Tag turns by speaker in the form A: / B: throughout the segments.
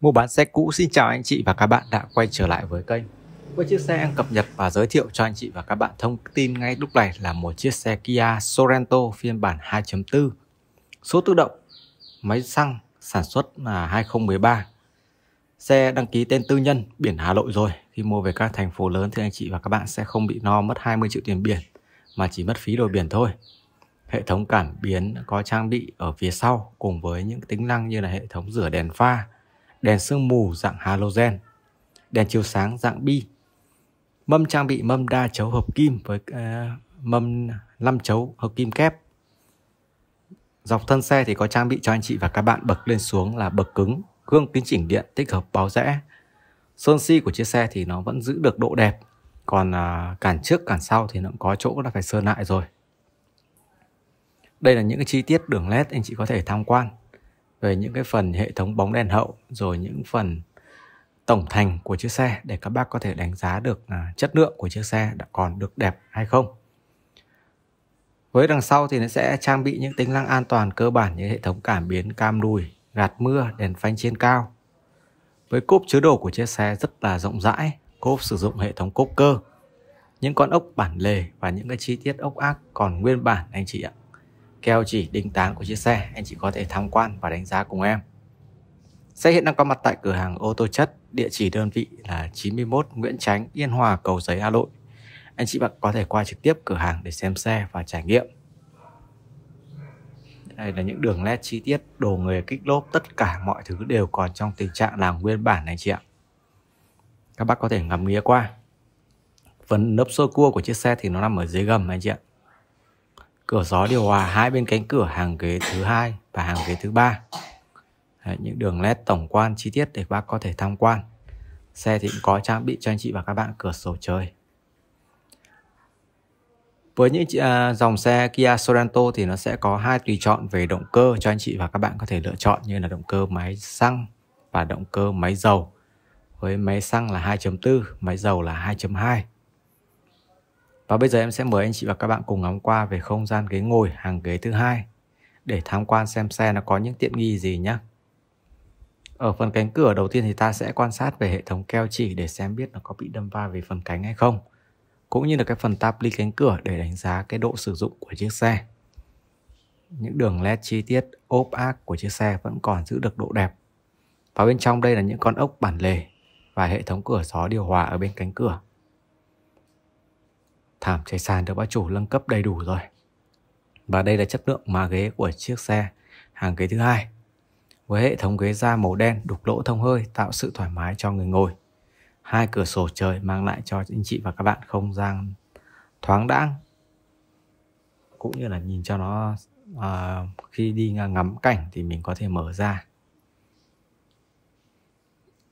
A: Mua bán xe cũ xin chào anh chị và các bạn đã quay trở lại với kênh. Với chiếc xe em cập nhật và giới thiệu cho anh chị và các bạn thông tin ngay lúc này là một chiếc xe Kia Sorento phiên bản 2.4. Số tự động, máy xăng, sản xuất là 2013. Xe đăng ký tên tư nhân, biển Hà Nội rồi. Khi mua về các thành phố lớn thì anh chị và các bạn sẽ không bị no mất 20 triệu tiền biển mà chỉ mất phí đổi biển thôi. Hệ thống cảm biến có trang bị ở phía sau cùng với những tính năng như là hệ thống rửa đèn pha, đèn sương mù dạng halogen, đèn chiếu sáng dạng bi. Mâm trang bị mâm đa chấu hợp kim với uh, mâm 5 chấu hợp kim kép. Dọc thân xe thì có trang bị cho anh chị và các bạn bậc lên xuống là bậc cứng, gương kính chỉnh điện tích hợp báo rẽ. Sơn si của chiếc xe thì nó vẫn giữ được độ đẹp, còn uh, cản trước cản sau thì nó cũng có chỗ là phải sơn lại rồi. Đây là những cái chi tiết đường led anh chị có thể tham quan về những cái phần hệ thống bóng đèn hậu rồi những phần tổng thành của chiếc xe để các bác có thể đánh giá được à, chất lượng của chiếc xe đã còn được đẹp hay không. Với đằng sau thì nó sẽ trang bị những tính năng an toàn cơ bản như hệ thống cảm biến cam lùi, gạt mưa, đèn phanh trên cao. Với cốp chứa đồ của chiếc xe rất là rộng rãi, cốp sử dụng hệ thống cốp cơ, những con ốc bản lề và những cái chi tiết ốc ác còn nguyên bản anh chị ạ keo chỉ đinh táng của chiếc xe, anh chị có thể tham quan và đánh giá cùng em. Xe hiện đang có mặt tại cửa hàng ô tô chất, địa chỉ đơn vị là 91 Nguyễn Tránh, Yên Hòa, Cầu Giấy, Hà Nội. Anh chị bạn có thể qua trực tiếp cửa hàng để xem xe và trải nghiệm. Đây là những đường nét chi tiết, đồ người kích lốp, tất cả mọi thứ đều còn trong tình trạng là nguyên bản này chị ạ. Các bác có thể ngắm nghía qua. Phần nấp sơ cua của chiếc xe thì nó nằm ở dưới gầm anh chị ạ cửa gió điều hòa hai bên cánh cửa hàng ghế thứ hai và hàng ghế thứ ba những đường nét tổng quan chi tiết để bác có thể tham quan xe thì cũng có trang bị cho anh chị và các bạn cửa sổ trời với những à, dòng xe Kia Sorento thì nó sẽ có hai tùy chọn về động cơ cho anh chị và các bạn có thể lựa chọn như là động cơ máy xăng và động cơ máy dầu. Với máy xăng là 2.4, máy dầu là 2.2. Và bây giờ em sẽ mời anh chị và các bạn cùng ngắm qua về không gian ghế ngồi hàng ghế thứ hai để tham quan xem xe nó có những tiện nghi gì nhé. Ở phần cánh cửa đầu tiên thì ta sẽ quan sát về hệ thống keo chỉ để xem biết nó có bị đâm va về phần cánh hay không. Cũng như là cái phần táp ly cánh cửa để đánh giá cái độ sử dụng của chiếc xe. Những đường led chi tiết ốp ác của chiếc xe vẫn còn giữ được độ đẹp. Và bên trong đây là những con ốc bản lề và hệ thống cửa gió điều hòa ở bên cánh cửa. Thảm cháy sàn được bác chủ nâng cấp đầy đủ rồi. Và đây là chất lượng mà ghế của chiếc xe hàng ghế thứ hai. Với hệ thống ghế da màu đen đục lỗ thông hơi tạo sự thoải mái cho người ngồi. Hai cửa sổ trời mang lại cho anh chị và các bạn không gian thoáng đãng cũng như là nhìn cho nó à, khi đi ngắm cảnh thì mình có thể mở ra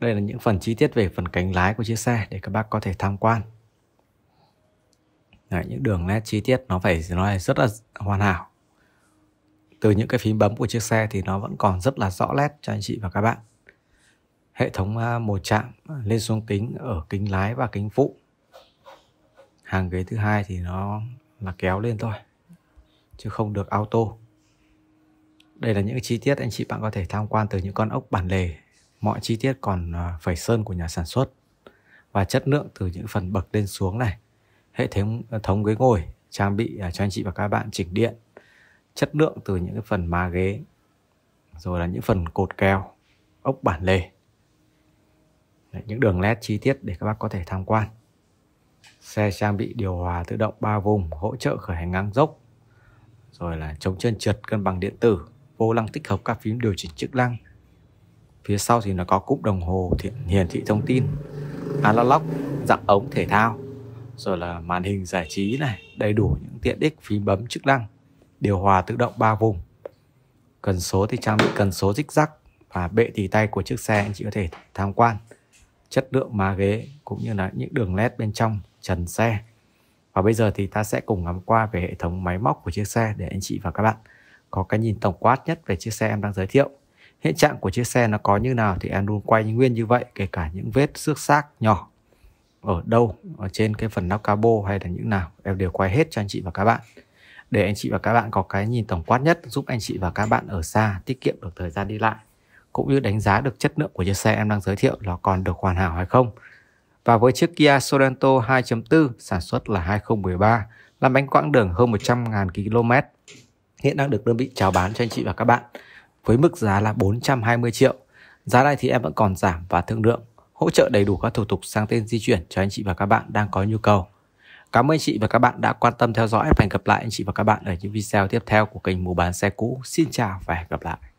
A: đây là những phần chi tiết về phần cánh lái của chiếc xe để các bác có thể tham quan Đấy, những đường nét chi tiết nó phải nó phải rất là hoàn hảo từ những cái phím bấm của chiếc xe thì nó vẫn còn rất là rõ nét cho anh chị và các bạn hệ thống à, một chạm lên xuống kính ở kính lái và kính phụ hàng ghế thứ hai thì nó là kéo lên thôi chứ không được auto đây là những chi tiết anh chị bạn có thể tham quan từ những con ốc bản lề mọi chi tiết còn à, phẩy sơn của nhà sản xuất và chất lượng từ những phần bậc lên xuống này hệ thống à, thống ghế ngồi trang bị à, cho anh chị và các bạn chỉnh điện chất lượng từ những cái phần má ghế rồi là những phần cột keo ốc bản lề Đấy, những đường led chi tiết để các bác có thể tham quan xe trang bị điều hòa tự động 3 vùng hỗ trợ khởi hành ngang dốc rồi là chống trơn trượt cân bằng điện tử vô lăng tích hợp các phím điều chỉnh chức năng phía sau thì nó có cúp đồng hồ thiện hiển thị thông tin analog dạng ống thể thao rồi là màn hình giải trí này, đầy đủ những tiện ích phím bấm chức năng, điều hòa tự động 3 vùng. Cần số thì trang bị cần số rích rắc và bệ tì tay của chiếc xe anh chị có thể tham quan. Chất lượng má ghế cũng như là những đường led bên trong trần xe. Và bây giờ thì ta sẽ cùng ngắm qua về hệ thống máy móc của chiếc xe để anh chị và các bạn có cái nhìn tổng quát nhất về chiếc xe em đang giới thiệu. Hiện trạng của chiếc xe nó có như nào thì em luôn quay nguyên như vậy kể cả những vết xước xác nhỏ ở đâu ở trên cái phần nóc cabo hay là những nào em đều quay hết cho anh chị và các bạn để anh chị và các bạn có cái nhìn tổng quát nhất giúp anh chị và các bạn ở xa tiết kiệm được thời gian đi lại cũng như đánh giá được chất lượng của chiếc xe em đang giới thiệu là còn được hoàn hảo hay không. Và với chiếc Kia Sorento 2.4 sản xuất là 2013, làm bánh quãng đường hơn 100.000 km, hiện đang được đơn vị chào bán cho anh chị và các bạn với mức giá là 420 triệu. Giá này thì em vẫn còn giảm và thương lượng hỗ trợ đầy đủ các thủ tục sang tên di chuyển cho anh chị và các bạn đang có nhu cầu. Cảm ơn anh chị và các bạn đã quan tâm theo dõi và hẹn gặp lại anh chị và các bạn ở những video tiếp theo của kênh mua bán xe cũ. Xin chào và hẹn gặp lại.